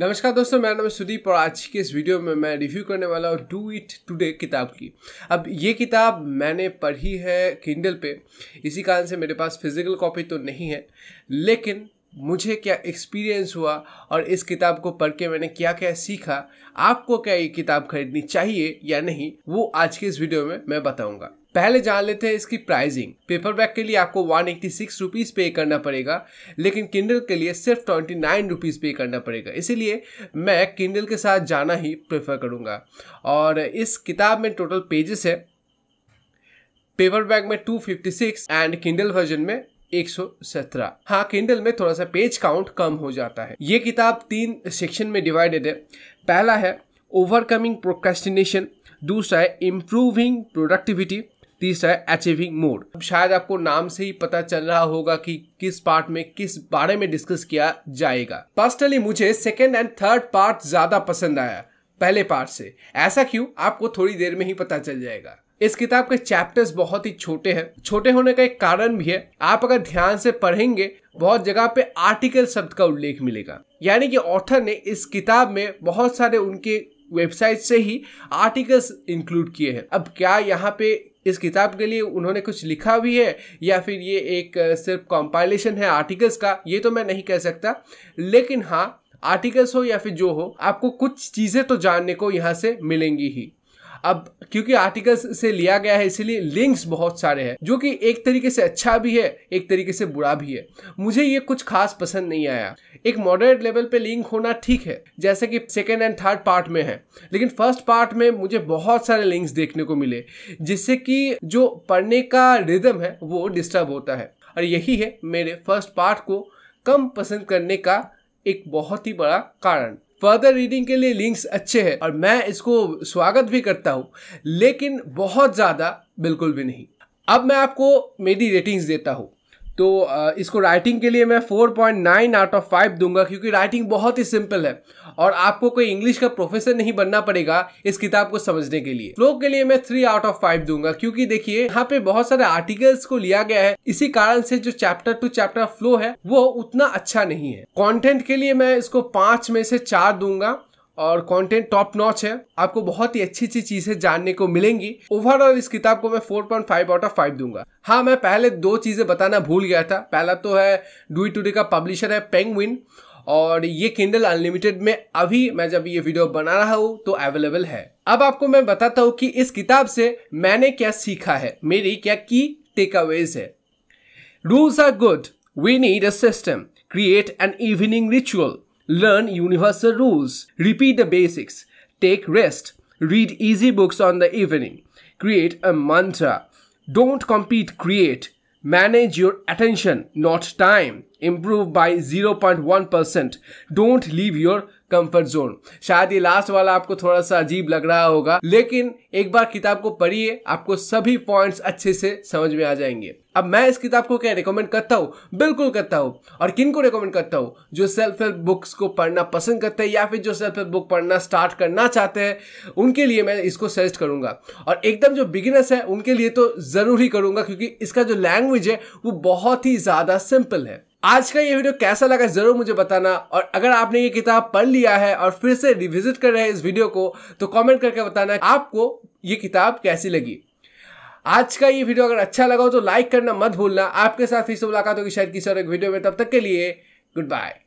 नमस्कार दोस्तों मेरा नाम है सुदीप और आज के इस वीडियो में मैं रिव्यू करने वाला हूँ डू इट टुडे किताब की अब ये किताब मैंने पढ़ी है किंडल पे इसी कारण से मेरे पास फिजिकल कॉपी तो नहीं है लेकिन मुझे क्या एक्सपीरियंस हुआ और इस किताब को पढ़ के मैंने क्या क्या सीखा आपको क्या ये किताब खरीदनी चाहिए या नहीं वो आज के इस वीडियो में मैं बताऊँगा पहले जान लेते हैं इसकी प्राइसिंग पेपरबैक के लिए आपको वन एट्टी सिक्स रुपीज़ पे करना पड़ेगा लेकिन किंडल के लिए सिर्फ ट्वेंटी नाइन रुपीज़ पे करना पड़ेगा इसीलिए मैं किंडल के साथ जाना ही प्रेफर करूँगा और इस किताब में टोटल पेजेस है पेपरबैक में two six and Kindle version में एक सौ सत्रह हाँ किंडल में थोड़ा सा पेज काउंट कम हो जाता है ये किताब तीन सेक्शन में डिवाइडेड है पहला है ओवरकमिंग प्रोकेस्टिनेशन दूसरा है इम्प्रूविंग प्रोडक्टिविटी तीसरा है अचीविंग मोड अब शायद आपको नाम से ही पता चल रहा होगा कि किस पार्ट में किस बारे में डिस्कस किया जाएगा पर्सनली मुझे सेकेंड एंड थर्ड पार्ट ज्यादा पसंद आया पहले पार्ट से ऐसा क्यों आपको थोड़ी देर में ही पता चल जाएगा इस किताब के चैप्टर्स बहुत ही छोटे हैं छोटे होने का एक कारण भी है आप अगर ध्यान से पढ़ेंगे बहुत जगह पे आर्टिकल शब्द का उल्लेख मिलेगा यानी कि ऑथर ने इस किताब में बहुत सारे उनके वेबसाइट से ही आर्टिकल्स इंक्लूड किए हैं अब क्या यहाँ पे इस किताब के लिए उन्होंने कुछ लिखा भी है या फिर ये एक सिर्फ कॉम्पाइलेशन है आर्टिकल्स का ये तो मैं नहीं कह सकता लेकिन हाँ आर्टिकल्स हो या फिर जो हो आपको कुछ चीज़ें तो जानने को यहाँ से मिलेंगी ही अब क्योंकि आर्टिकल्स से लिया गया है इसीलिए लिंक्स बहुत सारे हैं जो कि एक तरीके से अच्छा भी है एक तरीके से बुरा भी है मुझे ये कुछ खास पसंद नहीं आया एक मॉडरेट लेवल पे लिंक होना ठीक है जैसे कि सेकेंड एंड थर्ड पार्ट में है लेकिन फर्स्ट पार्ट में मुझे बहुत सारे लिंक्स देखने को मिले जिससे कि जो पढ़ने का रिदम है वो डिस्टर्ब होता है और यही है मेरे फर्स्ट पार्ट को कम पसंद करने का एक बहुत ही बड़ा कारण फर्दर रीडिंग के लिए लिंक्स अच्छे हैं और मैं इसको स्वागत भी करता हूँ लेकिन बहुत ज़्यादा बिल्कुल भी नहीं अब मैं आपको मेरी रेटिंग्स देता हूँ तो इसको राइटिंग के लिए मैं 4.9 आउट ऑफ फाइव दूंगा क्योंकि राइटिंग बहुत ही सिंपल है और आपको कोई इंग्लिश का प्रोफेसर नहीं बनना पड़ेगा इस किताब को समझने के लिए फ्लो के लिए मैं थ्री आउट ऑफ फाइव दूंगा क्योंकि देखिए यहाँ पे बहुत सारे आर्टिकल्स को लिया गया है इसी कारण से जो चैप्टर टू चैप्टर फ्लो है वो उतना अच्छा नहीं है कॉन्टेंट के लिए मैं इसको पांच में से चार दूंगा और कंटेंट टॉप नॉच है आपको बहुत ही अच्छी अच्छी चीज़ें जानने को मिलेंगी ओवरऑल इस किताब को मैं 4.5 आउट ऑफ फाइव दूंगा हाँ मैं पहले दो चीज़ें बताना भूल गया था पहला तो है डूई टूडे का पब्लिशर है पेंगविन और ये किंडल अनलिमिटेड में अभी मैं जब ये वीडियो बना रहा हूँ तो अवेलेबल है अब आपको मैं बताता हूँ कि इस किताब से मैंने क्या सीखा है मेरी क्या की टेक अवेज है rules are good we need a system create an evening ritual Learn universal rules. Repeat the basics. Take rest. Read easy books on the evening. Create a mantra. Don't compete, create. Manage your attention, not time. Improve by one percent don't leave your comfort zone शायद ये last वाला आपको थोड़ा सा अजीब लग रहा होगा लेकिन एक बार किताब को पढ़िए आपको सभी पॉइंट्स अच्छे से समझ में आ जाएंगे अब मैं इस किताब को क्या रिकमेंड करता हूँ बिल्कुल करता हूँ और किन को रिकमेंड करता हूँ जो सेल्फ हेल्प बुक्स को पढ़ना पसंद करते हैं या फिर जो सेल्फ हेल्प बुक पढ़ना स्टार्ट करना चाहते हैं उनके लिए मैं इसको सजेस्ट करूँगा और एकदम जो बिगिनर्स है उनके लिए तो ज़रूर ही करूँगा क्योंकि इसका जो लैंग्वेज है वो बहुत ही ज़्यादा सिंपल है आज का ये वीडियो कैसा लगा जरूर मुझे बताना और अगर आपने ये किताब पढ़ लिया है और फिर से रिविजिट कर रहे हैं इस वीडियो को तो कमेंट करके बताना आपको ये किताब कैसी लगी आज का ये वीडियो अगर अच्छा लगा हो तो लाइक करना मत भूलना आपके साथ फिर से मुलाकात होगी शायद किसी और एक वीडियो में तब तक के लिए गुड बाय